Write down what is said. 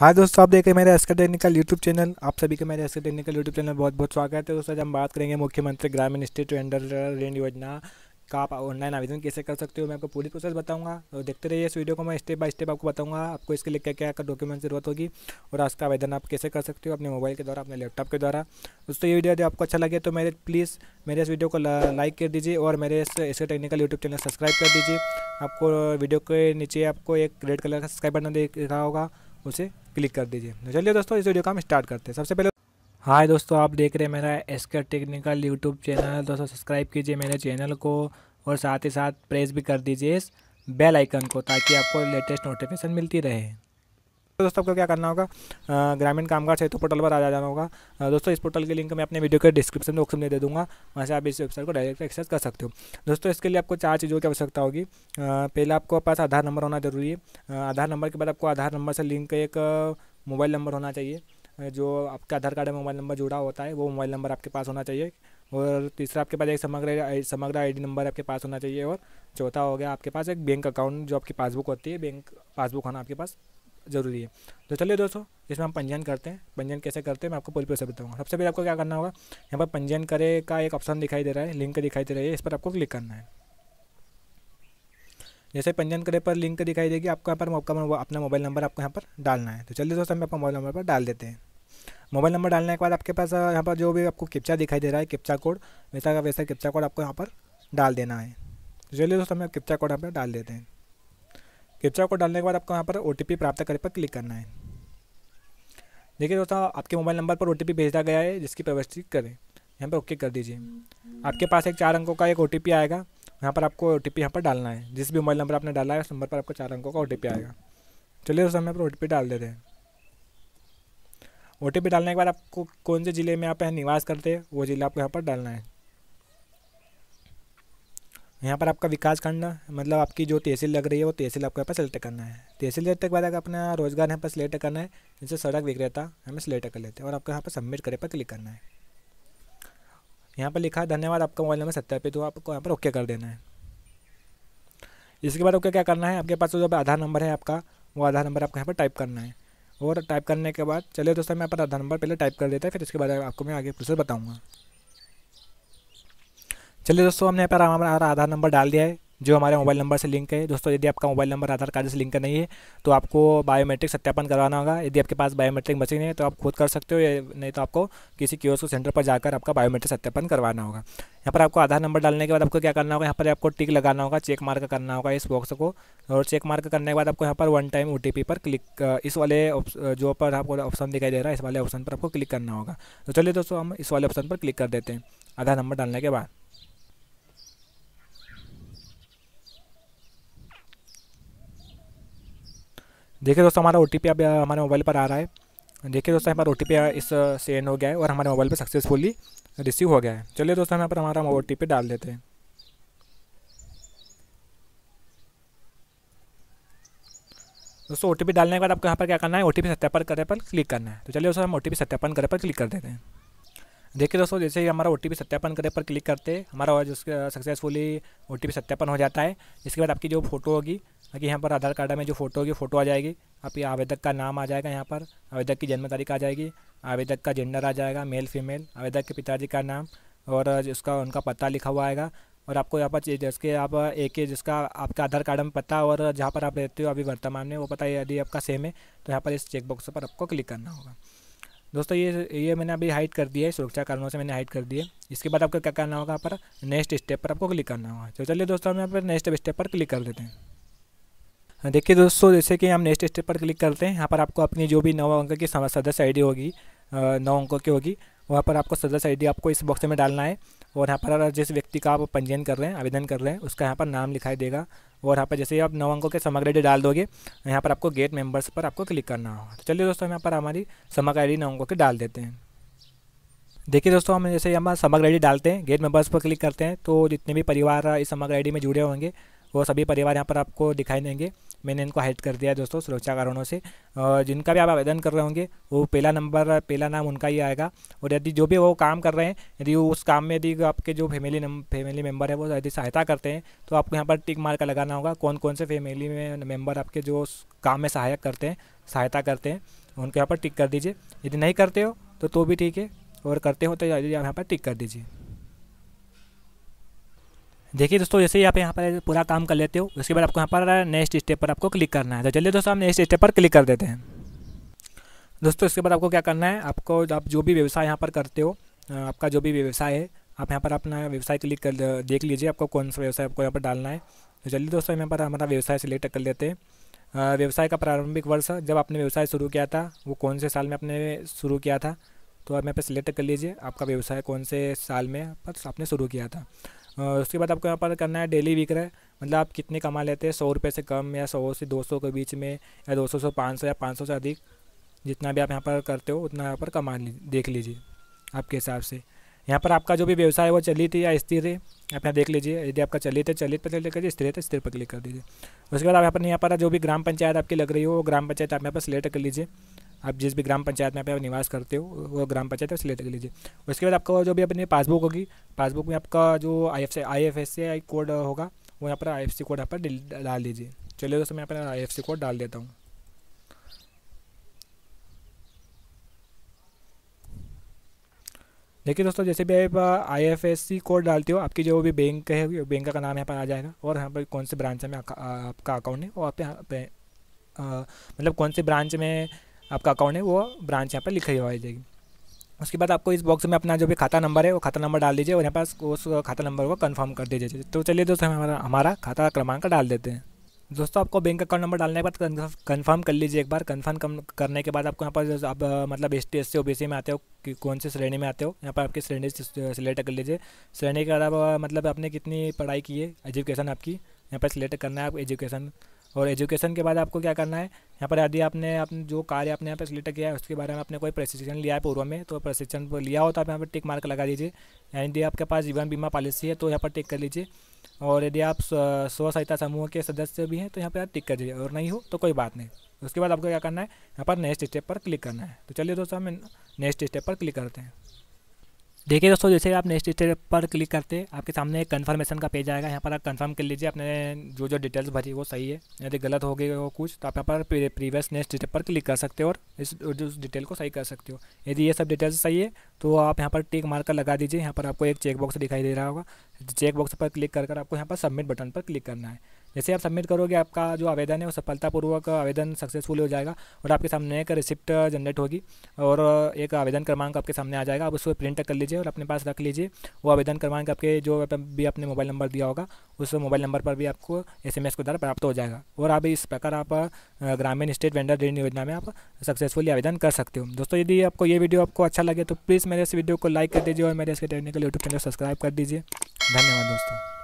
हाँ दोस्तों आप देख रहे हैं एस्कर टेक्निकल यूट्यूब चैनल आप सभी का मेरे एस्कर टेक्निकल यूट्यूब चैनल बहुत बहुत स्वागत है दोस्तों आज हम बात करेंगे मुख्यमंत्री ग्रामीण स्टेट वेंडर ऋण योजना का आप ऑनलाइन आवेदन कैसे कर सकते हो मैं आपको पूरी प्रोसेस बताऊंगा और तो देखते रहिए इस वीडियो को मैं स्टेप बाय स्टेप आपको बताऊंगा आपको इसके लिए क्या क्या डॉक्यूमेंट जरूरत होगी और आज का आवेदन आप कैसे कर सकते हो अपने मोबाइल के द्वारा अपने लैपटॉप के द्वारा दोस्तों ये वीडियो यदि आपको अच्छा लगे तो मेरे प्लीज़ मेरे इस वीडियो को लाइक कर दीजिए और मेरे इस इसके टेक्निकल यूट्यूब चैनल सब्सक्राइब कर दीजिए आपको वीडियो के नीचे आपको एक रेड कलर का सब्सक्राइब बटन देख रहा होगा उसे क्लिक कर दीजिए तो चलिए दोस्तों इस वीडियो का हम स्टार्ट करते हैं सबसे पहले हाय दोस्तों आप देख रहे हैं मेरा एसकर टेक्निकल यूट्यूब चैनल दोस्तों सब्सक्राइब कीजिए मेरे चैनल को और साथ ही साथ प्रेस भी कर दीजिए इस बेल आइकन को ताकि आपको लेटेस्ट नोटिफिकेशन मिलती रहे तो दोस्तों आपको क्या करना होगा ग्रामीण कामगार सेतु तो पोर्टल पर आ जाना होगा दोस्तों इस पोर्टल के लिंक मैं अपने वीडियो के डिस्क्रिप्शन बॉक्स में दे दूँगा वहाँ से आप इस वेबसाइट को डायरेक्ट एक्सेस कर सकते हो दोस्तों इसके लिए आपको चार चीज़ों की आवश्यकता होगी पहले आपको पास आधार नंबर होना जरूरी है आधार नंबर के बाद आपको आधार नंबर से लिंक एक मोबाइल नंबर होना चाहिए जो आपके आधार कार्ड में मोबाइल नंबर जुड़ा होता है वो मोबाइल नंबर आपके पास होना चाहिए और तीसरा आपके पास एक समग्र समग्र आईडी नंबर आपके पास होना चाहिए और चौथा हो गया आपके पास एक बैंक अकाउंट जो आपकी पासबुक होती है बैंक पासबुक होना आपके पास ज़रूरी है तो चलिए दोस्तों जिसमें हम पंजीयन करते हैं पंजीयन कैसे करते हैं मैं आपको पूरी प्रोसेस बताऊंगा सबसे पहले आपको क्या करना होगा यहाँ पर पंजीयन करे का एक ऑप्शन दिखाई दे रहा है लिंक दिखाई दे रही है इस पर आपको क्लिक करना है जैसे पंजीयन करे पर लिंक दिखाई देगी आपको यहाँ पर आपका अपना मोबाइल नंबर आपको यहाँ पर डालना है तो चलिए दोस्तों हम अपना मोबाइल नंबर पर डाल देते हैं मोबाइल नंबर डालने के बाद आपके पास यहाँ पर जो भी आपको किप्चा दिखाई दे रहा है किप्चा कोड वैसा का वैसा किप्चा कोड आपको यहाँ पर डाल देना है तो चलिए दोस्तों हम किप्चा कोड यहाँ पर डाल देते हैं कैप्चा को डालने के बाद आपको यहाँ पर ओ प्राप्त करने पर क्लिक करना है देखिए दोस्तों आपके मोबाइल नंबर पर ओ भेजा गया है जिसकी प्रवस्थित करें यहाँ पर ओके कर दीजिए आपके पास एक चार अंकों का एक ओ आएगा यहाँ पर आपको ओ टी पी यहाँ पर डालना है जिस भी मोबाइल नंबर आपने डाला है उस नंबर पर आपको चार अंकों का ओ आएगा चलिए दोस्तों यहाँ पर ओ टी पी डाल देते हैं ओ टी पी डालने के बाद आपको कौन से ज़िले में आप निवास करते हैं वो ज़िला आपको यहाँ पर डालना है यहाँ पर आपका विकास खंड मतलब आपकी जो तहसील लग रही है वो तहसील आपको यहाँ पर सिलेक्ट करना है तहसील लेते के बाद अपना रोजगार यहाँ पर सिलेक्ट करना है जैसे सड़क विक्रेता हमें सिलेक्ट कर लेते हैं और आपको यहाँ पर सबमिट करे पर क्लिक करना है यहाँ पर लिखा है धन्यवाद आपका मोबाइल नंबर सत्यापित हुआ आपको यहाँ पर ओके कर देना है इसके बाद ओके क्या करना है आपके पास जो आधार नंबर है आपका वो आधार नंबर आपको यहाँ पर टाइप करना है और टाइप करने के बाद चलिए दोस्तों मैं यहाँ पर आधार नंबर पहले टाइप कर देता है फिर उसके बाद आपको मैं आगे प्रोसेस बताऊँगा चलिए दोस्तों हमने यहाँ पर हमारा आधार नंबर डाल दिया है जो हमारे मोबाइल नंबर से लिंक है दोस्तों यदि आपका मोबाइल नंबर आधार कार्ड से लिंक नहीं है तो आपको बायोमेट्रिक सत्यापन करवाना होगा यदि आपके पास बायोमेट्रिक मशीन है तो आप खुद कर सकते हो नहीं तो आपको किसी कियोस्क सेंटर पर जाकर आपका बायोमेट्रिक सत्यापन करवाना होगा यहाँ पर आपको आधार नंबर डालने के बाद आपको क्या करना होगा यहाँ पर आपको टिक लगाना होगा चेक मार्क करना होगा इस बॉक्स को और चेक मार्क करने के बाद आपको यहाँ पर वन टाइम ओ पर क्लिक इस वाले जो पर आपको ऑप्शन दिखाई दे रहा है इस वाले ऑप्शन पर आपको क्लिक करना होगा तो चलिए दोस्तों हम इस वाले ऑप्शन पर क्लिक कर देते हैं आधार नंबर डालने के बाद देखिए दोस्तों हमारा ओ टी अब हमारे मोबाइल पर आ रहा है देखिए दोस्तों हमारा ओ टी इस से हो गया है और हमारे मोबाइल पर सक्सेसफुली रिसीव हो गया है चलिए दोस्तों हम यहाँ पर हमारा ओ टी डाल देते हैं दोस्तों ओ डालने के बाद आपको यहाँ पर क्या करना है ओ टी सत्यापन करे पर क्लिक करना है तो चलिए दोस्तों हम ओ टी सत्यापन करे पर क्लिक कर देते हैं देखिए दोस्तों जैसे ही हमारा ओ सत्यापन करे पर क्लिक करते हमारा जिसका सक्सेसफुली ओ सत्यापन हो जाता है इसके बाद आपकी जो फ़ोटो होगी बाकी यहाँ पर आधार कार्ड में जो फ़ोटो होगी फ़ोटो आ जाएगी आपके आवेदक का नाम आ जाएगा यहाँ पर आवेदक की जन्म तारीख आ जाएगी आवेदक का जेंडर आ जाएगा मेल फीमेल आवेदक के पिताजी का नाम और उसका उनका पता लिखा हुआ आएगा और आपको यहाँ पर जिसके आप एक ही जिसका आपका आधार कार्ड में पता और जहाँ पर आप रहते हो अभी वर्तमान में वो पता यदि आपका सेम है तो यहाँ पर इस चेक बॉक्स पर आपको क्लिक करना होगा दोस्तों ये ये मैंने अभी हाइट कर दिया है सुरक्षा कारणों से मैंने हाइट कर दिया इसके बाद आपको क्या करना होगा यहाँ पर नेक्स्ट स्टेप पर आपको क्लिक करना होगा तो चलिए दोस्तों हम यहाँ पर नेक्स्ट स्टेप पर क्लिक कर देते हैं हाँ, देखिए दोस्तों जैसे कि हम नेक्स्ट स्टेप पर क्लिक करते हैं यहाँ पर आपको अपनी जो भी नौ अंक की सदस्य आई होगी नौ अंकों की होगी वहाँ पर आपको सदस्य आई आपको इस बॉक्स में डालना है और यहाँ पर जिस व्यक्ति का आप पंजीयन कर रहे हैं आवेदन कर रहे हैं उसका यहाँ पर नाम लिखाई देगा और यहाँ पर जैसे आप नौ अंकों के समग्र आई डाल दोगे यहाँ पर आपको गेट मेंबर्स पर आपको क्लिक करना होगा तो चलिए दोस्तों यहाँ पर हमारी समग्र आई नौ अंकों के डाल देते हैं देखिए दोस्तों हम जैसे हम समग्र आई डालते हैं गेट मेंबर्स पर क्लिक करते हैं तो जितने भी परिवार इस समग्र आई में जुड़े होंगे वो सभी परिवार यहाँ पर आपको दिखाई देंगे मैंने इनको हाइड कर दिया दोस्तों सुरक्षा कारणों से जिनका भी आप आवेदन कर रहे होंगे वो पहला नंबर पहला नाम उनका ही आएगा और यदि जो भी वो काम कर रहे हैं यदि उस काम में यदि आपके जो फैमिली फैमिली मेम्बर है वो यदि सहायता करते हैं तो आपको यहाँ पर टिक मार का लगाना होगा कौन कौन से फैमिली में मेम्बर आपके जो काम में सहायक करते हैं सहायता करते हैं उनके यहाँ पर टिक कर दीजिए यदि नहीं करते हो तो तो भी ठीक है और करते हो तो यहाँ पर टिक कर दीजिए देखिए दोस्तों जैसे ही आप यहाँ पर पूरा काम कर लेते हो उसके बाद आपको यहाँ पर नेक्स्ट स्टेप पर आपको क्लिक करना है तो चलिए दोस्तों हम नेक्स्ट स्टेप पर क्लिक कर देते हैं दोस्तों इसके बाद आपको क्या करना है आपको आप जो भी व्यवसाय यहाँ पर करते हो आपका जो भी व्यवसाय है आप यहाँ पर अपना व्यवसाय क्लिक कर देख लीजिए आपको कौन सा व्यवसाय आपको यहाँ पर डालना है तो चलिए दोस्तों यहाँ पर हमारा व्यवसाय सिलेक्ट कर लेते हैं व्यवसाय का प्रारंभिक वर्ष जब आपने व्यवसाय शुरू किया था वो कौन से साल में आपने शुरू किया था तो आप यहाँ पर सिलेक्ट कर लीजिए आपका व्यवसाय कौन से साल में पर आपने शुरू किया था उसके बाद आपको यहाँ पर करना है डेली विक्रय मतलब आप कितने कमा लेते हैं सौ रुपये से कम या सौ से दो सौ के बीच में या दो सौ से पाँच सौ या पाँच सौ से अधिक जितना भी आप यहाँ पर करते हो उतना यहाँ पर कमा देख लीजिए आपके हिसाब से यहाँ पर आपका जो भी व्यवसाय है वो चलित या स्थिर है आप यहाँ देख लीजिए यदि आपका चलित है चलित पर क्लिक करिए स्थिर है तो स्थिर पर क्लिक कर दीजिए उसके बाद आप पर यहाँ पर जो भी ग्राम पंचायत आपकी लग रही हो वो ग्राम पंचायत आप यहाँ पर सिलेक्ट कर लीजिए आप जिस भी ग्राम पंचायत में आप निवास करते हो वो ग्राम पंचायत है उसे लेते लीजिए उसके बाद आपका जो भी अपनी पासबुक होगी पासबुक में आपका जो I F I F S I code होगा वो यहाँ पर आई एफ सी कोड यहाँ पर डाल दीजिए चलिए दोस्तों मैं अपना आई एफ सी कोड डाल देता हूँ देखिए दोस्तों जैसे भी आप I F S C code डालते हो आपकी जो भी बैंक है बैंक का नाम यहाँ पर आ जाएगा और यहाँ पर कौन से ब्रांच में आपका अकाउंट है और आप यहाँ पे मतलब कौन से ब्रांच में आपका अकाउंट है वो ब्रांच यहाँ पर लिखाई हुआ जाएगी उसके बाद आपको इस बॉक्स में अपना जो भी खाता नंबर है वो खाता नंबर डाल दीजिए और यहाँ पास उस खाता नंबर को कन्फर्म कर दीजिए तो चलिए दोस्तों हमारा हमारा खाता क्रमांक डाल देते हैं दोस्तों आपको बैंक अकाउंट नंबर डालने के बाद कंफर्म कर लीजिए एक बार कंफर्म करने के बाद आपको यहाँ पर आप मतलब S T S C O B C में आते हो कि कौन से श्रेणी में आते हो यहाँ पर आपकी श्रेणी सिलेक्ट कर लीजिए श्रेणी के अलावा मतलब आपने कितनी पढ़ाई की है एजुकेशन आपकी यहाँ पर सिलेक्ट करना है आप एजुकेशन और एजुकेशन के बाद आपको क्या करना है यहाँ पर यदि आपने अपने जो कार्य आपने यहाँ पर सिलेक्ट किया है उसके बारे में आपने कोई प्रशिक्षण लिया है पूर्व में तो प्रशिक्षण लिया हो तो आप यहाँ पर टिक मार्क लगा दीजिए यदि आपके पास जीवन बीमा पॉलिसी है तो यहाँ पर टिक कर लीजिए और यदि आप स्व सहायता समूह के सदस्य भी हैं तो यहाँ पर आप टिक कर दीजिए और नहीं हो तो कोई बात नहीं उसके बाद आपको क्या करना है यहाँ पर नेक्स्ट स्टेप पर क्लिक करना है तो चलिए दोस्तों हम नेक्स्ट स्टेप पर क्लिक करते हैं देखिए दोस्तों जैसे आप नेक्स्ट स्टेप पर क्लिक करते हैं आपके सामने एक कन्फर्मेशन का पेज आएगा यहाँ पर आप कंफर्म कर लीजिए अपने जो जो डिटेल्स भरी वो सही है यदि गलत हो गई हो कुछ तो आप यहाँ पर प्रीवियस नेक्स्ट स्टेप पर क्लिक कर सकते हो और इस उस डिटेल को सही कर सकते हो यदि ये सब डिटेल्स सही है तो आप यहाँ पर टिक मार्कर लगा दीजिए यहाँ पर आपको एक चेकबॉक्स दिखाई दे रहा होगा चेकबॉक्स पर क्लिक कर आपको यहाँ पर सबमिट बटन पर क्लिक करना है जैसे आप सबमिट करोगे आपका जो आवेदन है वो सफलतापूर्वक आवेदन सक्सेसफुल हो जाएगा और आपके सामने एक रिसिप्ट जनरेट होगी और एक आवेदन क्रमांक आपके सामने आ जाएगा आप उसको प्रिंट कर लीजिए और अपने पास रख लीजिए वो आवेदन क्रमांक आपके जो भी आपने मोबाइल नंबर दिया होगा उस मोबाइल नंबर पर भी आपको एस के द्वारा प्राप्त हो जाएगा और आप इस प्रकार आप ग्रामीण स्टेट वेंडर ऋण योजना में आप सक्सेसफुली आवेदन कर सकते हो दोस्तों यदि आपको ये वीडियो आपको अच्छा लगे तो प्लीज़ मेरे इस वीडियो को लाइक कर दीजिए और मेरे इसके टेक्निकल यूट्यूब चैनल सब्सक्राइब कर दीजिए धन्यवाद दोस्तों